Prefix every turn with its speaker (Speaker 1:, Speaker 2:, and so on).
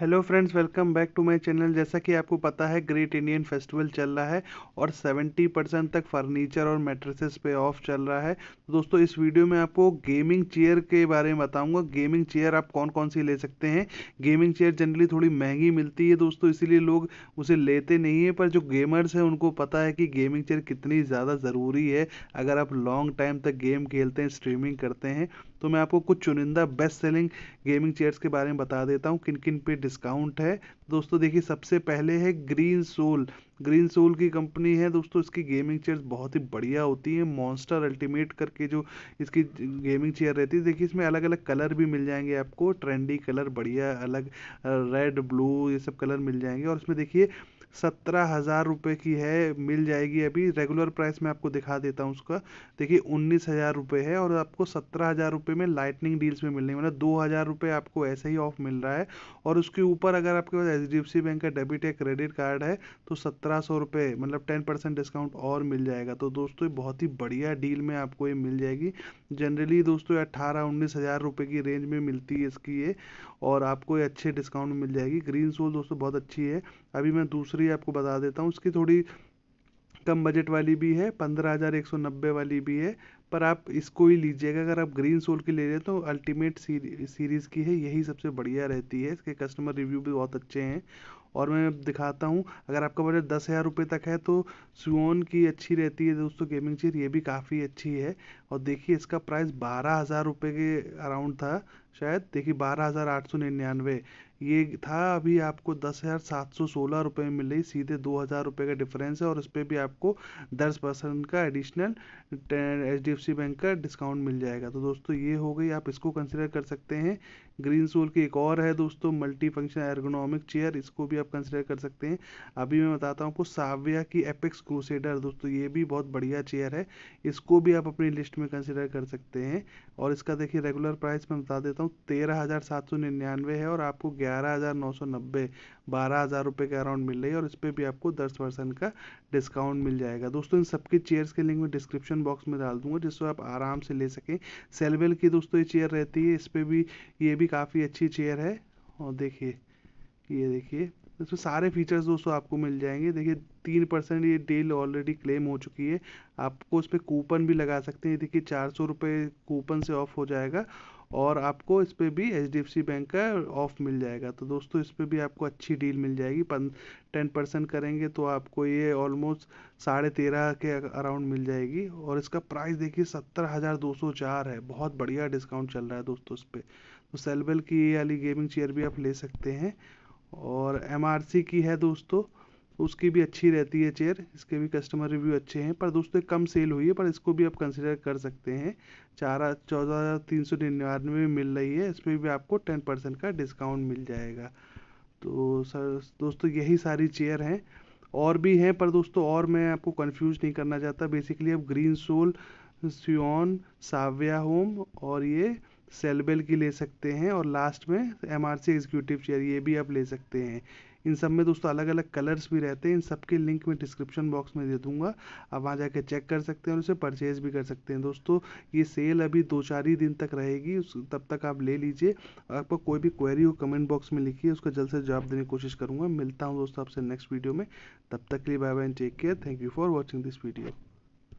Speaker 1: hello friends welcome back to my channel जैसा कि आपको पता है ग्रेट इंडियन फेस्टिवल चल रहा है और 70 परसेंट तक फर्नीचर और मेट्रेसेस पे ऑफ चल रहा है तो दोस्तों इस वीडियो में आपको गेमिंग चेयर के बारे में बताऊंगा गेमिंग चेयर आप कौन कौन सी ले सकते हैं गेमिंग चेयर जनरली थोड़ी महंगी मिलती है दोस्तों इसीलिए लोग उसे लेते नहीं हैं पर जो गेमर्स हैं उनको पता है कि गेमिंग चेयर कितनी ज़्यादा ज़रूरी है अगर आप लॉन्ग टाइम तक गेम खेलते हैं स्ट्रीमिंग करते हैं तो मैं आपको कुछ चुनिंदा बेस्ट सेलिंग गेमिंग चेयर्स के बारे में बता देता हूँ किन किन पे डिस्काउंट है दोस्तों देखिए सबसे पहले है ग्रीन सोल ग्रीन सोल की कंपनी है दोस्तों इसकी गेमिंग चेयर्स बहुत ही बढ़िया होती है मॉन्स्टर अल्टीमेट करके जो इसकी गेमिंग चेयर रहती है देखिए इसमें अलग अलग कलर भी मिल जाएंगे आपको ट्रेंडी कलर बढ़िया अलग रेड ब्लू ये सब कलर मिल जाएंगे और इसमें देखिए सत्रह हज़ार रुपये की है मिल जाएगी अभी रेगुलर प्राइस मैं आपको दिखा देता हूँ उसका देखिए उन्नीस हज़ार रुपये है और आपको सत्रह हज़ार रुपये में लाइटनिंग डील्स में मिलने मतलब दो हज़ार रुपये आपको ऐसे ही ऑफ मिल रहा है और उसके ऊपर अगर आपके पास H D F C bank का डेबिट या क्रेडिट कार्ड है तो सत्रह सौ रुपये मतलब टेन परसेंट डिस्काउंट और मिल जाएगा तो दोस्तों बहुत ही बढ़िया डील में आपको ये मिल जाएगी जनरली दोस्तों अट्ठारह उन्नीस हज़ार रुपये की रेंज में मिलती है इसकी ये और आपको ये अच्छे डिस्काउंट मिल जाएगी ग्रीन सोल दोस्तों बहुत अच्छी है अभी मैं दूसरे दूसरी आपको बता देता हूँ उसकी थोड़ी कम बजट वाली भी है पंद्रह हज़ार एक सौ नब्बे वाली भी है पर आप इसको ही लीजिएगा अगर आप ग्रीन सोल की ले रहे हैं तो अल्टीमेट सीरी सीरीज़ की है यही सबसे बढ़िया रहती है इसके कस्टमर रिव्यू भी बहुत अच्छे हैं और मैं दिखाता हूँ अगर आपका बजट दस हज़ार रुपये तक है तो सुओन की अच्छी रहती है दोस्तों गेमिंग चेयर ये भी काफ़ी अच्छी है और देखिए इसका प्राइस बारह हज़ार रुपये के अराउंड था शायद देखिए बारह हज़ार आठ सौ निन्यानवे ये था अभी आपको दस हज़ार सात सौ सोलह रुपये में मिल रही सीधे दो हज़ार रुपये का डिफरेंस है और इस पर भी आपको दस परसेंट का additional H D H bank का डिस्काउंट मिल जाएगा तो दोस्तों ये हो गई आप इसको कंसिडर कर सकते हैं ग्रीन सोल की एक और है दोस्तों मल्टी फंक्शन एर्गोनॉमिक चेयर इसको भी आप कंसिडर कर सकते हैं अभी मैं बताता हूँ आपको साविया की एपिक्स क्रूसेडर दोस्तों ये भी बहुत बढ़िया चेयर है इसको भी आप अपनी लिस्ट में कंसिडर कर सकते हैं और इसका देखिए रेगुलर प्राइस मैं बता देता हूँ तेरह है और आपको ग्यारह हज़ार नौ के अराउंड मिल रही है और इस पर भी आपको दस का डिस्काउंट मिल जाएगा दोस्तों इन सबके चेयर्स के लिंक मैं डिस्क्रिप्शन बॉक्स में डाल दूंगा जिसको आप आराम से ले सकें सेलवेल की दोस्तों ये चेयर रहती है इस पर भी ये भी काफ़ी अच्छी चेयर है और देखिए ये देखिए इसमें सारे फीचर्स दोस्तों आपको मिल जाएंगे देखिए तीन परसेंट ये डील ऑलरेडी क्लेम हो चुकी है आपको उस पर कूपन भी लगा सकते हैं देखिए चार सौ रुपये कूपन से ऑफ हो जाएगा और आपको इस पर भी एच बैंक का ऑफ मिल जाएगा तो दोस्तों इस पर भी आपको अच्छी डील मिल जाएगी पन टेन परसेंट करेंगे तो आपको ये ऑलमोस्ट साढ़े तेरह के अराउंड मिल जाएगी और इसका प्राइस देखिए सत्तर हज़ार दो सौ चार है बहुत बढ़िया डिस्काउंट चल रहा है दोस्तों इस पर तो सेलबेल की ये वाली गेमिंग चेयर भी आप ले सकते हैं और एम आर सी की है दोस्तों उसकी भी अच्छी रहती है चेयर इसके भी कस्टमर रिव्यू अच्छे हैं पर दोस्तों कम सेल हुई है पर इसको भी आप कंसिडर कर सकते हैं चार चौदह हज़ार तीन सौ निन्यानवे में मिल रही है इसमें भी आपको टेन परसेंट का डिस्काउंट मिल जाएगा तो सर दोस्तों यही सारी चेयर हैं और भी हैं पर दोस्तों और मैं आपको कन्फ्यूज नहीं करना चाहता बेसिकली अब ग्रीन सोल सियोन साव्या होम और ये सेलबेल की ले सकते हैं और लास्ट में M R C executive chair ये भी आप ले सकते हैं इन सब में दोस्तों अलग अलग कलर्स भी रहते हैं इन सब के लिंक मैं डिस्क्रिप्शन बॉक्स में दे दूंगा आप वहाँ जाके चेक कर सकते हैं और उसे परचेज भी कर सकते हैं दोस्तों ये सेल अभी दो चार ही दिन तक रहेगी उस तब तक आप ले लीजिए आपका कोई भी क्वेरी हो कमेंट बॉक्स में लिखिए उसका जल्द से जवाब देने की कोशिश करूँगा मिलता हूँ दोस्तों आपसे नेक्स्ट वीडियो में तब तक के लिए bye bye take care thank you for watching this video